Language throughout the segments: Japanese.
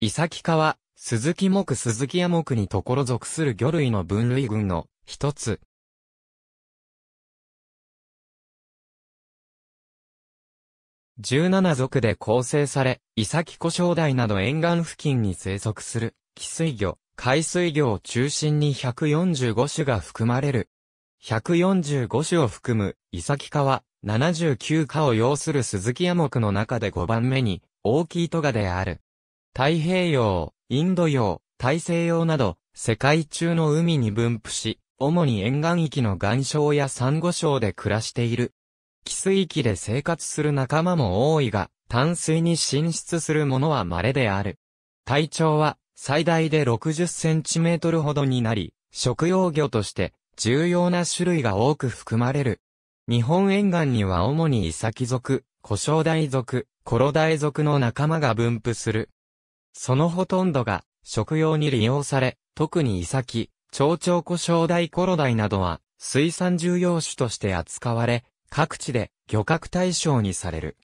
イサキ科は、鈴木木鈴木屋木にところ属する魚類の分類群の一つ。17族で構成され、イサキ湖小台など沿岸付近に生息する、汽水魚、海水魚を中心に145種が含まれる。145種を含む、イサキ科は、79科を要する鈴木屋木の中で5番目に、大きいトガである。太平洋、インド洋、大西洋など、世界中の海に分布し、主に沿岸域の岩礁や珊瑚礁で暮らしている。寄水域で生活する仲間も多いが、淡水に進出するものは稀である。体長は最大で60センチメートルほどになり、食用魚として重要な種類が多く含まれる。日本沿岸には主にイサキ族、コショウダイ族、コロダイ族の仲間が分布する。そのほとんどが食用に利用され、特にイサキ、蝶々胡椒大コロダイなどは水産重要種として扱われ、各地で漁獲対象にされる。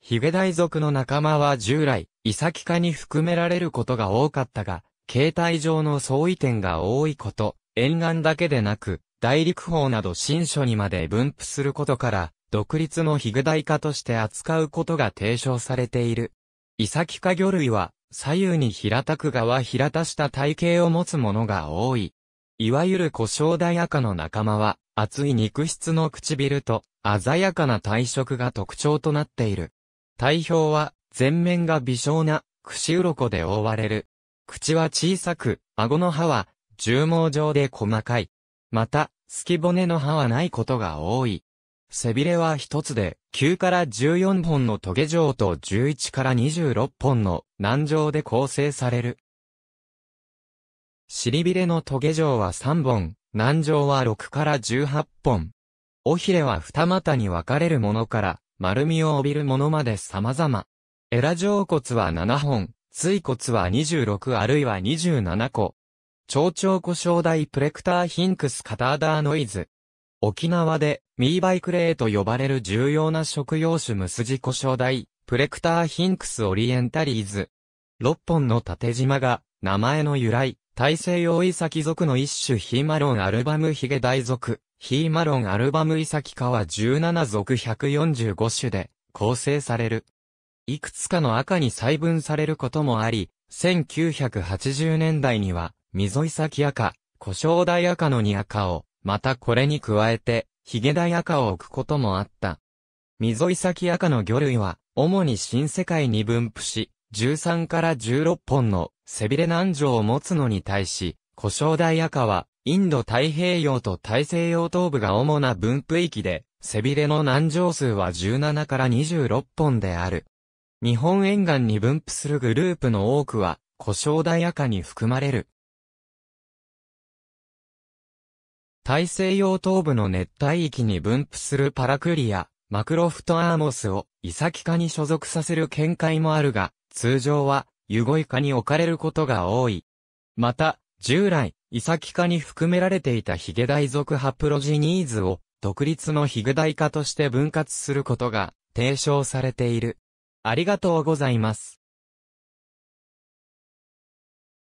ヒゲダイ族の仲間は従来、イサキ科に含められることが多かったが、形態上の相違点が多いこと、沿岸だけでなく、大陸法など新書にまで分布することから、独立のヒゲダイ科として扱うことが提唱されている。イサキ科魚類は、左右に平たく側平たした体型を持つものが多い。いわゆる胡椒大赤の仲間は、厚い肉質の唇と、鮮やかな体色が特徴となっている。体表は、全面が微小な、串鱗で覆われる。口は小さく、顎の歯は、重毛状で細かい。また、隙骨の歯はないことが多い。背びれは一つで、9から14本のトゲ状と11から26本の軟状で構成される。尻びれのトゲ状は3本、軟状は6から18本。尾ひれは二股に分かれるものから、丸みを帯びるものまで様々。エラ状骨は7本、椎骨は26あるいは27個。蝶々故障大プレクターヒンクスカターダーノイズ。沖縄で、ミーバイクレーと呼ばれる重要な食用種ムスジコショウダイ、プレクターヒンクスオリエンタリーズ。6本の縦縞が、名前の由来、大西洋イサキ族の一種ヒーマロンアルバムヒゲ大族、ヒーマロンアルバムイサキ科は17族145種で、構成される。いくつかの赤に細分されることもあり、1980年代には、溝イサキ赤、古生大赤の2赤を、またこれに加えて、ヒゲダイ赤を置くこともあった。溝岬赤の魚類は、主に新世界に分布し、13から16本の背びれ南条を持つのに対し、古生大赤は、インド太平洋と大西洋東部が主な分布域で、背びれの南条数は17から26本である。日本沿岸に分布するグループの多くは、古生大赤に含まれる。大西洋東部の熱帯域に分布するパラクリア、マクロフトアーモスをイサキ科に所属させる見解もあるが、通常はユゴイ科に置かれることが多い。また、従来、イサキ科に含められていたヒゲダイ属ハプロジニーズを独立のヒゲダイ科として分割することが提唱されている。ありがとうございます。